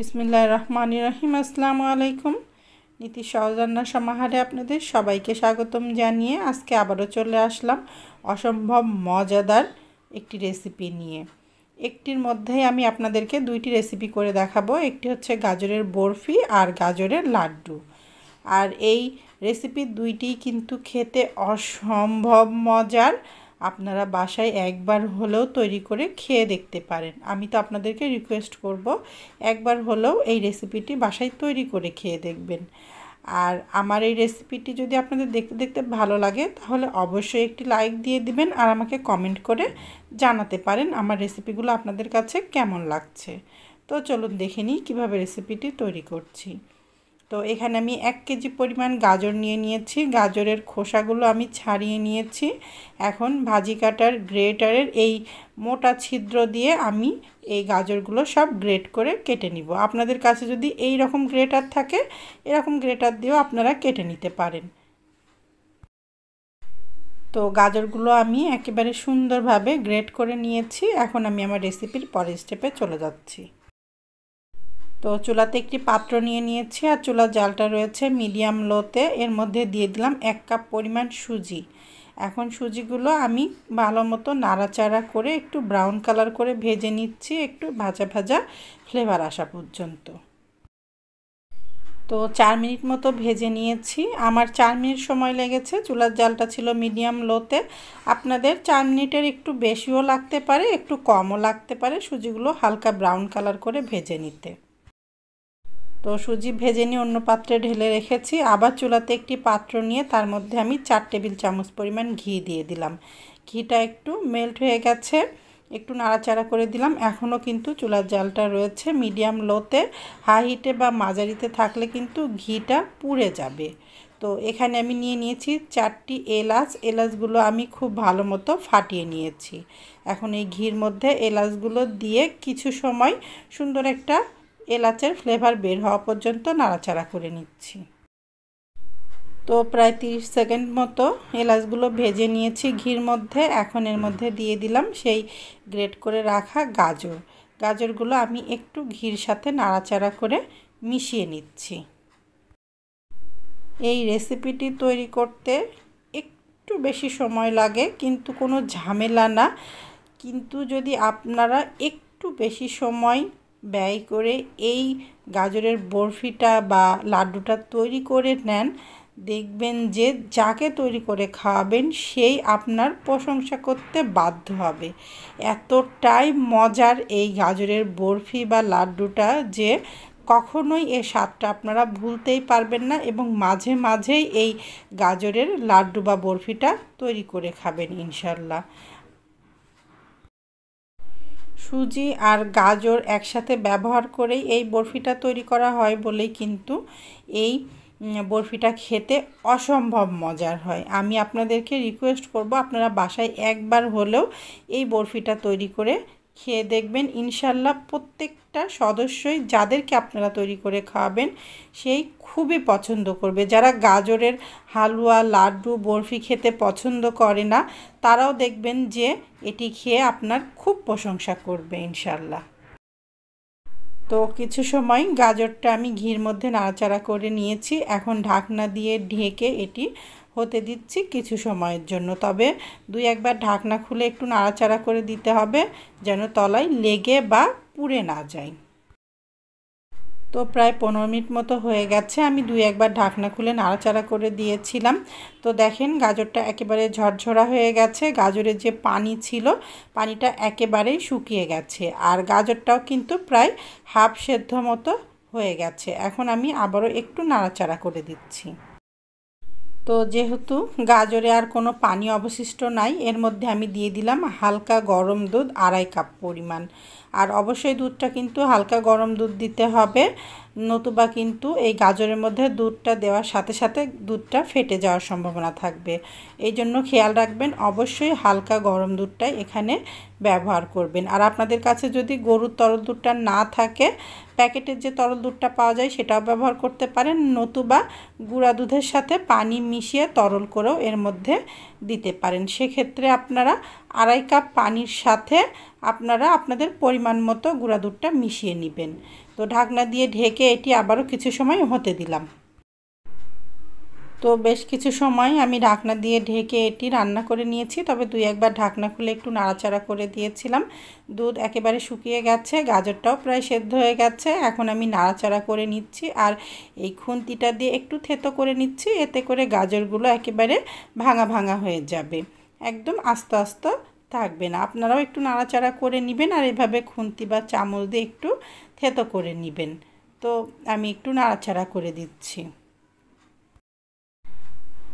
বিসমিল্লাহ রহমান রহিম আসসালামু আলাইকুম নীতি সহজান্না সমাহারে আপনাদের সবাইকে স্বাগতম জানিয়ে আজকে আবারও চলে আসলাম অসম্ভব মজাদার একটি রেসিপি নিয়ে একটির মধ্যেই আমি আপনাদেরকে দুইটি রেসিপি করে দেখাবো একটি হচ্ছে গাজরের বরফি আর গাজরের লাড্ডু আর এই রেসিপি দুইটি কিন্তু খেতে অসম্ভব মজার আপনারা বাসায় একবার হলেও তৈরি করে খেয়ে দেখতে পারেন আমি তো আপনাদেরকে রিকোয়েস্ট করব একবার হলেও এই রেসিপিটি বাসায় তৈরি করে খেয়ে দেখবেন আর আমার এই রেসিপিটি যদি আপনাদের দেখতে দেখতে ভালো লাগে তাহলে অবশ্যই একটি লাইক দিয়ে দিবেন আর আমাকে কমেন্ট করে জানাতে পারেন আমার রেসিপিগুলো আপনাদের কাছে কেমন লাগছে তো চলুন দেখে নিই কীভাবে রেসিপিটি তৈরি করছি তো এখানে আমি এক কেজি পরিমাণ গাজর নিয়ে নিয়েছি গাজরের খোসাগুলো আমি ছাড়িয়ে নিয়েছি এখন ভাজি কাটার গ্রেটারের এই মোটা ছিদ্র দিয়ে আমি এই গাজরগুলো সব গ্রেট করে কেটে নিব আপনাদের কাছে যদি এই রকম গ্রেটার থাকে এরকম গ্রেটার দিয়েও আপনারা কেটে নিতে পারেন তো গাজরগুলো আমি একেবারে সুন্দরভাবে গ্রেট করে নিয়েছি এখন আমি আমার রেসিপির পরের স্টেপে চলে যাচ্ছি তো চুলাতে একটি পাত্র নিয়ে নিয়েছি আর চুলার জালটা রয়েছে মিডিয়াম লোতে এর মধ্যে দিয়ে দিলাম এক কাপ পরিমাণ সুজি এখন সুজিগুলো আমি ভালো মতো নাড়াচাড়া করে একটু ব্রাউন কালার করে ভেজে নিচ্ছি একটু ভাজা ভাজা ফ্লেভার আসা পর্যন্ত তো চার মিনিট মতো ভেজে নিয়েছি আমার চার মিনিট সময় লেগেছে চুলার জালটা ছিল মিডিয়াম লোতে আপনাদের চার মিনিটের একটু বেশিও লাগতে পারে একটু কমও লাগতে পারে সুজিগুলো হালকা ব্রাউন কালার করে ভেজে নিতে তো সুজি ভেজে নিয়ে অন্য পাত্রে ঢেলে রেখেছি আবার চুলাতে একটি পাত্র নিয়ে তার মধ্যে আমি চার টেবিল চামচ পরিমাণ ঘি দিয়ে দিলাম ঘিটা একটু মেল্ট হয়ে গেছে একটু নাড়াচাড়া করে দিলাম এখনও কিন্তু চুলার জালটা রয়েছে মিডিয়াম লোতে হাই হিটে বা মাঝারিতে থাকলে কিন্তু ঘিটা পুড়ে যাবে তো এখানে আমি নিয়ে নিয়েছি চারটি এলাচ এলাচগুলো আমি খুব ভালো মতো ফাটিয়ে নিয়েছি এখন এই ঘির মধ্যে এলাচগুলো দিয়ে কিছু সময় সুন্দর একটা এলাচের ফ্লেভার বের হওয়া পর্যন্ত নাড়াচাড়া করে নিচ্ছি তো প্রায় তিরিশ সেকেন্ড মতো এলাচগুলো ভেজে নিয়েছি ঘির মধ্যে এখন এর মধ্যে দিয়ে দিলাম সেই গ্রেট করে রাখা গাজর গাজরগুলো আমি একটু ঘির সাথে নাড়াচাড়া করে মিশিয়ে নিচ্ছি এই রেসিপিটি তৈরি করতে একটু বেশি সময় লাগে কিন্তু কোনো ঝামেলা না কিন্তু যদি আপনারা একটু বেশি সময় ব্যয় করে এই গাজরের বরফিটা বা লাড্ডুটা তৈরি করে নেন দেখবেন যে যাকে তৈরি করে খাওয়াবেন সেই আপনার প্রশংসা করতে বাধ্য হবে এতটাই মজার এই গাজরের বরফি বা লাড্ডুটা যে কখনোই এ স্বাদটা আপনারা ভুলতেই পারবেন না এবং মাঝে মাঝেই এই গাজরের লাড্ডু বা বরফিটা তৈরি করে খাবেন ইনশাল্লাহ সুজি আর গাজর একসাথে ব্যবহার করেই এই বরফিটা তৈরি করা হয় বলেই কিন্তু এই বরফিটা খেতে অসম্ভব মজার হয় আমি আপনাদেরকে রিকোয়েস্ট করব আপনারা বাসায় একবার হলেও এই বরফিটা তৈরি করে খেয়ে দেখবেন ইনশাল্লাহ প্রত্যেকটা সদস্যই যাদেরকে আপনারা তৈরি করে খাওয়াবেন সেই খুবই পছন্দ করবে যারা গাজরের হালুয়া লাড্ডু বরফি খেতে পছন্দ করে না তারাও দেখবেন যে এটি খেয়ে আপনার খুব প্রশংসা করবে ইনশাল্লাহ তো কিছু সময় গাজরটা আমি ঘির মধ্যে নাড়াচাড়া করে নিয়েছি এখন ঢাকনা দিয়ে ঢেকে এটি হতে দিচ্ছি কিছু সময়ের জন্য তবে দুই একবার ঢাকনা খুলে একটু নাড়াচাড়া করে দিতে হবে যেন তলায় লেগে বা পুড়ে না যায় তো প্রায় পনেরো মিনিট মতো হয়ে গেছে আমি দুই একবার ঢাকনা খুলে নাড়াচাড়া করে দিয়েছিলাম তো দেখেন গাজরটা একেবারে ঝরঝরা হয়ে গেছে গাজরের যে পানি ছিল পানিটা একেবারেই শুকিয়ে গেছে আর গাজরটাও কিন্তু প্রায় হাফ সেদ্ধ মতো হয়ে গেছে এখন আমি আবারও একটু নাড়াচাড়া করে দিচ্ছি তো যেহেতু গাজরে আর কোনো পানি অবশিষ্ট নাই এর মধ্যে আমি দিয়ে দিলাম হালকা গরম দুধ আড়াই কাপ পরিমাণ আর অবশ্যই দুধটা কিন্তু হালকা গরম দুধ দিতে হবে নতুবা কিন্তু এই গাজরের মধ্যে দুধটা দেওয়ার সাথে সাথে দুধটা ফেটে যাওয়ার সম্ভাবনা থাকবে এই জন্য খেয়াল রাখবেন অবশ্যই হালকা গরম দুধটাই এখানে ব্যবহার করবেন আর আপনাদের কাছে যদি গরুর তরল দুধটা না থাকে প্যাকেটের যে তরল দুধটা পাওয়া যায় সেটাও ব্যবহার করতে পারেন নতুবা গুঁড়া দুধের সাথে পানি মিশিয়ে তরল করেও এর মধ্যে দিতে পারেন সেক্ষেত্রে আপনারা আড়াই কাপ পানির সাথে আপনারা আপনাদের পরিমাণ মতো গুঁড়া দুধটা মিশিয়ে নেবেন তো ঢাকনা দিয়ে ঢেকে এটি আবারও কিছু সময় হতে দিলাম তো বেশ কিছু সময় আমি ঢাকনা দিয়ে ঢেকে এটি রান্না করে নিয়েছি তবে দুই একবার ঢাকনা খুলে একটু নাড়াচাড়া করে দিয়েছিলাম দুধ একেবারে শুকিয়ে গেছে গাজরটাও প্রায় সেদ্ধ হয়ে গেছে এখন আমি নাড়াচাড়া করে নিচ্ছি আর এই খুন্তিটা দিয়ে একটু থেতো করে নিচ্ছি এতে করে গাজরগুলো একেবারে ভাঙা ভাঙা হয়ে যাবে একদম আস্তে আস্তে থাকবে না আপনারাও একটু নাড়াচাড়া করে নেবেন আর এভাবে খুন্তি বা চামচ দিয়ে একটু থেতো করে নেবেন তো আমি একটু নাড়াচাড়া করে দিচ্ছি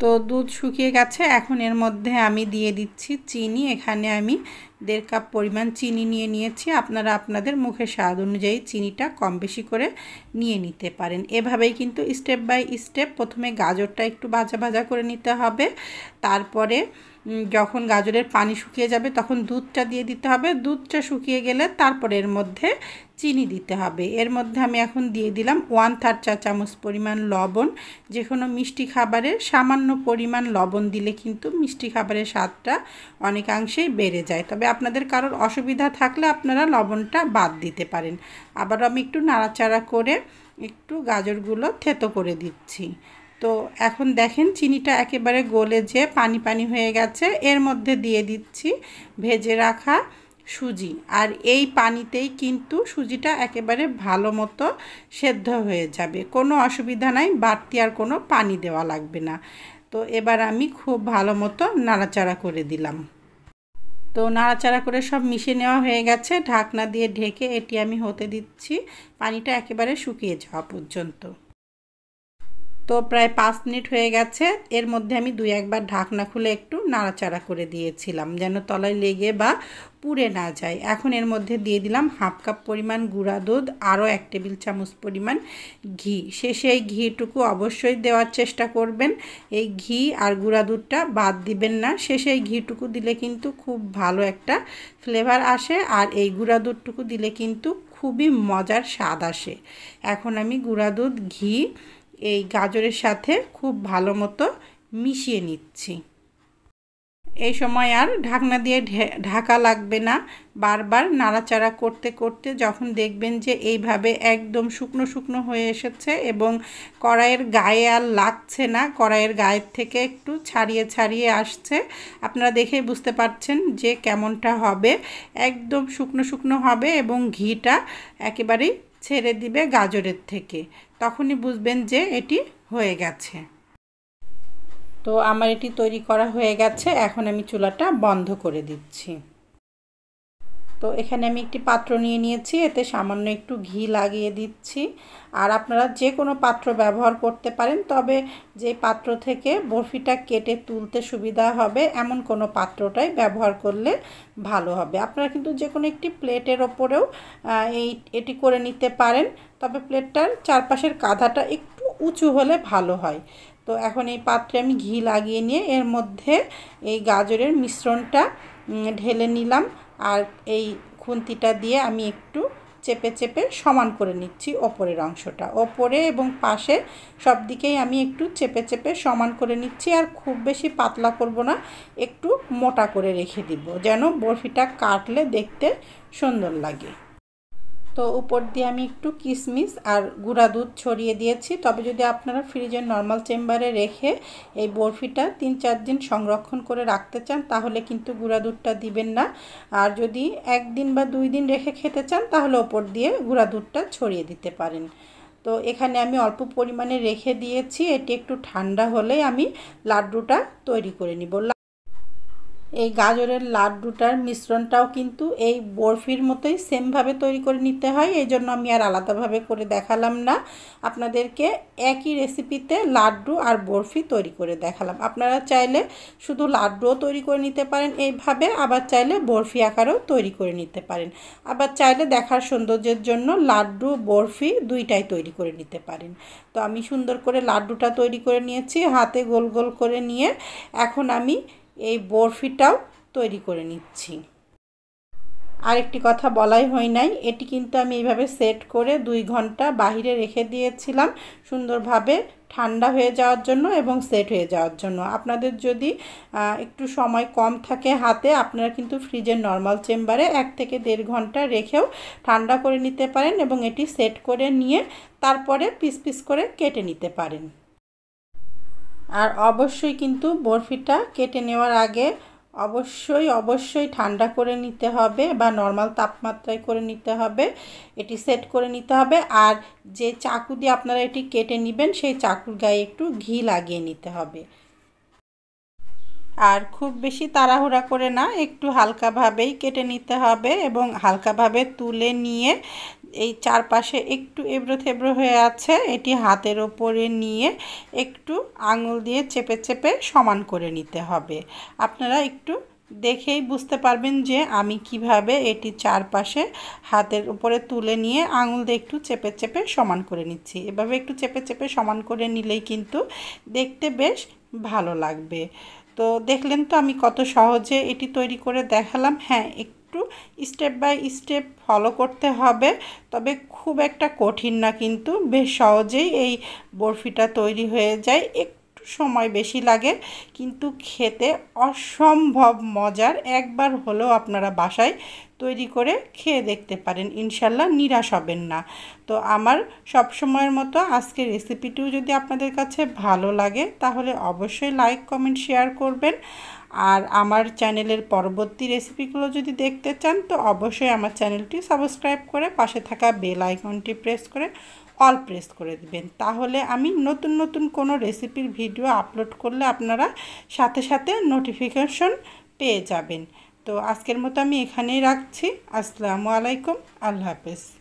তো দুধ শুকিয়ে গেছে এখন এর মধ্যে আমি দিয়ে দিচ্ছি চিনি এখানে আমি দেড় কাপ পরিমাণ চিনি নিয়ে নিয়েছি আপনারা আপনাদের মুখের স্বাদ অনুযায়ী চিনিটা কম বেশি করে নিয়ে নিতে পারেন এভাবেই কিন্তু স্টেপ বাই স্টেপ প্রথমে গাজরটা একটু ভাজা ভাজা করে নিতে হবে তারপরে যখন গাজরের পানি শুকিয়ে যাবে তখন দুধটা দিয়ে দিতে হবে দুধটা শুকিয়ে গেলে তারপরে এর মধ্যে চিনি দিতে হবে এর মধ্যে আমি এখন দিয়ে দিলাম ওয়ান থার্ড চা চামচ পরিমাণ লবণ যে কোনো মিষ্টি খাবারের সামান্য পরিমাণ লবণ দিলে কিন্তু মিষ্টি খাবারের স্বাদটা অনেকাংশেই বেড়ে যায় তবে আপনাদের কারোর অসুবিধা থাকলে আপনারা লবণটা বাদ দিতে পারেন আবার আমি একটু নাড়াচাড়া করে একটু গাজরগুলো থেতো করে দিচ্ছি তো এখন দেখেন চিনিটা একেবারে গলে যে পানি পানি হয়ে গেছে এর মধ্যে দিয়ে দিচ্ছি ভেজে রাখা সুজি আর এই পানিতেই কিন্তু সুজিটা একেবারে ভালো মতো সেদ্ধ হয়ে যাবে কোনো অসুবিধা নাই বাড়তি আর কোনো পানি দেওয়া লাগবে না তো এবার আমি খুব ভালো মতো নাড়াচাড়া করে দিলাম তো নাড়াচাড়া করে সব মিশিয়ে নেওয়া হয়ে গেছে ঢাকনা দিয়ে ঢেকে এটি আমি হতে দিচ্ছি পানিটা একেবারে শুকিয়ে যাওয়া পর্যন্ত তো প্রায় পাঁচ মিনিট হয়ে গেছে এর মধ্যে আমি দুই একবার ঢাকনা খুলে একটু নাড়াচাড়া করে দিয়েছিলাম যেন তলায় লেগে বা পুড়ে না যায় এখন এর মধ্যে দিয়ে দিলাম হাফ কাপ পরিমাণ গুঁড়া দুধ আরও এক টেবিল চামচ পরিমাণ ঘি শেষে এই ঘিটুকু অবশ্যই দেওয়ার চেষ্টা করবেন এই ঘি আর গুঁড়া দুধটা বাদ দিবেন না শেষে এই ঘিটুকু দিলে কিন্তু খুব ভালো একটা ফ্লেভার আসে আর এই গুঁড়া দুধটুকু দিলে কিন্তু খুবই মজার স্বাদ আসে এখন আমি গুঁড়া দুধ ঘি এই গাজরের সাথে খুব ভালো মতো মিশিয়ে নিচ্ছি এই সময় আর ঢাকনা দিয়ে ঢাকা লাগবে না বারবার নাড়াচাড়া করতে করতে যখন দেখবেন যে এইভাবে একদম শুকনো শুকনো হয়ে এসেছে এবং কড়াইয়ের গায়ে আর লাগছে না কড়াইয়ের গায়ের থেকে একটু ছাড়িয়ে ছাড়িয়ে আসছে আপনারা দেখেই বুঝতে পারছেন যে কেমনটা হবে একদম শুকনো শুকনো হবে এবং ঘিটা একেবারেই ছেড়ে দিবে গাজরের থেকে তখনই বুঝবেন যে এটি হয়ে গেছে তো আমার এটি তৈরি করা হয়ে গেছে এখন আমি চুলাটা বন্ধ করে দিচ্ছি তো এখানে আমি একটি পাত্র নিয়ে নিয়েছি এতে সামান্য একটু ঘি লাগিয়ে দিচ্ছি আর আপনারা যে কোনো পাত্র ব্যবহার করতে পারেন তবে যে পাত্র থেকে বরফিটা কেটে তুলতে সুবিধা হবে এমন কোনো পাত্রটাই ব্যবহার করলে ভালো হবে আপনারা কিন্তু যে কোনো একটি প্লেটের ওপরেও এই এটি করে নিতে পারেন তবে প্লেটটার চারপাশের কাঁধাটা একটু উঁচু হলে ভালো হয় তো এখন এই পাত্রে আমি ঘি লাগিয়ে নিয়ে এর মধ্যে এই গাজরের মিশ্রণটা ঢেলে নিলাম আর এই খুন্তিটা দিয়ে আমি একটু চেপে চেপে সমান করে নিচ্ছি ওপরের অংশটা ওপরে এবং পাশে সব দিকেই আমি একটু চেপে চেপে সমান করে নিচ্ছি আর খুব বেশি পাতলা করব না একটু মোটা করে রেখে দিব যেন বরফিটা কাটলে দেখতে সুন্দর লাগে তো উপর দিয়ে আমি একটু কিশমিশ আর গুঁড়া দুধ ছড়িয়ে দিয়েছি তবে যদি আপনারা ফ্রিজের নর্মাল চেম্বারে রেখে এই বরফিটা তিন চার দিন সংরক্ষণ করে রাখতে চান তাহলে কিন্তু গুঁড়া দুধটা দিবেন না আর যদি একদিন বা দুই দিন রেখে খেতে চান তাহলে ওপর দিয়ে গুঁড়া দুধটা ছড়িয়ে দিতে পারেন তো এখানে আমি অল্প পরিমাণে রেখে দিয়েছি এটি একটু ঠান্ডা হলে আমি লাড্ডুটা তৈরি করে নিব এই গাজরের লাড্ডুটার মিশ্রণটাও কিন্তু এই বরফির মতোই সেমভাবে তৈরি করে নিতে হয় এই জন্য আমি আর আলাদাভাবে করে দেখালাম না আপনাদেরকে একই রেসিপিতে লাড্ডু আর বরফি তৈরি করে দেখালাম আপনারা চাইলে শুধু লাড্ডুও তৈরি করে নিতে পারেন এইভাবে আবার চাইলে বরফি আকারেও তৈরি করে নিতে পারেন আবার চাইলে দেখার সৌন্দর্যের জন্য লাড্ডু বরফি দুইটাই তৈরি করে নিতে পারেন তো আমি সুন্দর করে লাড্ডুটা তৈরি করে নিয়েছি হাতে গোল গোল করে নিয়ে এখন আমি এই বরফিটাও তৈরি করে নিচ্ছি আরেকটি কথা বলাই হয় নাই এটি কিন্তু আমি এইভাবে সেট করে দুই ঘন্টা বাহিরে রেখে দিয়েছিলাম সুন্দরভাবে ঠান্ডা হয়ে যাওয়ার জন্য এবং সেট হয়ে যাওয়ার জন্য আপনাদের যদি একটু সময় কম থাকে হাতে আপনারা কিন্তু ফ্রিজের নর্মাল চেম্বারে এক থেকে দেড় ঘন্টা রেখেও ঠান্ডা করে নিতে পারেন এবং এটি সেট করে নিয়ে তারপরে পিস পিস করে কেটে নিতে পারেন আর অবশ্যই কিন্তু বরফিটা কেটে নেওয়ার আগে অবশ্যই অবশ্যই ঠান্ডা করে নিতে হবে বা নর্মাল তাপমাত্রায় করে নিতে হবে এটি সেট করে নিতে হবে আর যে চাকু দিয়ে আপনারা এটি কেটে নেবেন সেই চাকুর গায়ে একটু ঘি লাগিয়ে নিতে হবে আর খুব বেশি তাড়াহুড়া করে না একটু হালকাভাবেই কেটে নিতে হবে এবং হালকাভাবে তুলে নিয়ে এই চারপাশে একটু এবড়ো থেবড়ো হয়ে আছে এটি হাতের ওপরে নিয়ে একটু আঙুল দিয়ে চেপে চেপে সমান করে নিতে হবে আপনারা একটু দেখেই বুঝতে পারবেন যে আমি কিভাবে এটি চারপাশে হাতের উপরে তুলে নিয়ে আঙুল দিয়ে একটু চেপে চেপে সমান করে নিচ্ছি এভাবে একটু চেপে চেপে সমান করে নিলেই কিন্তু দেখতে বেশ ভালো লাগবে তো দেখলেন তো আমি কত সহজে এটি তৈরি করে দেখালাম হ্যাঁ একটু স্টেপ বাই স্টেপ ফলো করতে হবে তবে খুব একটা কঠিন না কিন্তু বেশ সহজেই এই বরফিটা তৈরি হয়ে যায় সময় বেশি লাগে কিন্তু খেতে অসম্ভব মজার একবার হলেও আপনারা বাসায় তৈরি করে খেয়ে দেখতে পারেন ইনশাল্লাহ নিরাশ হবেন না তো আমার সব সময়ের মতো আজকের রেসিপিটিও যদি আপনাদের কাছে ভালো লাগে তাহলে অবশ্যই লাইক কমেন্ট শেয়ার করবেন আর আমার চ্যানেলের পরবর্তী রেসিপিগুলো যদি দেখতে চান তো অবশ্যই আমার চ্যানেলটি সাবস্ক্রাইব করে পাশে থাকা বেল আইকনটি প্রেস করে অল প্রেস করে দেবেন তাহলে আমি নতুন নতুন কোনো রেসিপির ভিডিও আপলোড করলে আপনারা সাথে সাথে নোটিফিকেশন পেয়ে যাবেন তো আজকের মতো আমি এখানেই রাখছি আসসালামু আলাইকুম আল্লাহ হাফেজ